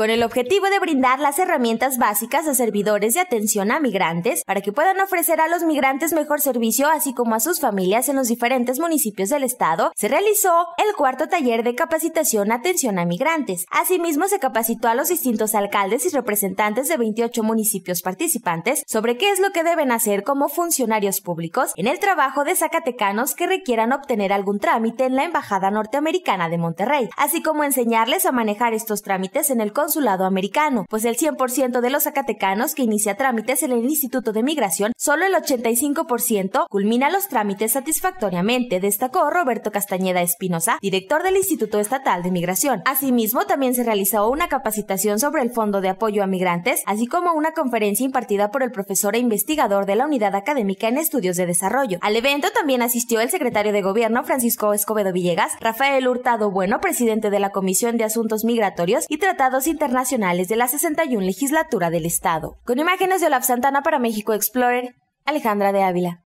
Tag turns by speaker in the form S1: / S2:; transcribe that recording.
S1: con el objetivo de brindar las herramientas básicas a servidores de atención a migrantes para que puedan ofrecer a los migrantes mejor servicio así como a sus familias en los diferentes municipios del estado, se realizó el cuarto taller de capacitación atención a migrantes. Asimismo, se capacitó a los distintos alcaldes y representantes de 28 municipios participantes sobre qué es lo que deben hacer como funcionarios públicos en el trabajo de zacatecanos que requieran obtener algún trámite en la Embajada Norteamericana de Monterrey, así como enseñarles a manejar estos trámites en el consulado lado americano, pues el 100% de los zacatecanos que inicia trámites en el Instituto de Migración, solo el 85% culmina los trámites satisfactoriamente, destacó Roberto Castañeda Espinosa, director del Instituto Estatal de Migración. Asimismo, también se realizó una capacitación sobre el Fondo de Apoyo a Migrantes, así como una conferencia impartida por el profesor e investigador de la Unidad Académica en Estudios de Desarrollo. Al evento también asistió el secretario de Gobierno Francisco Escobedo Villegas, Rafael Hurtado Bueno, presidente de la Comisión de Asuntos Migratorios y Tratados Internacionales internacionales de la 61 legislatura del Estado. Con imágenes de Olaf Santana para México Explorer, Alejandra de Ávila.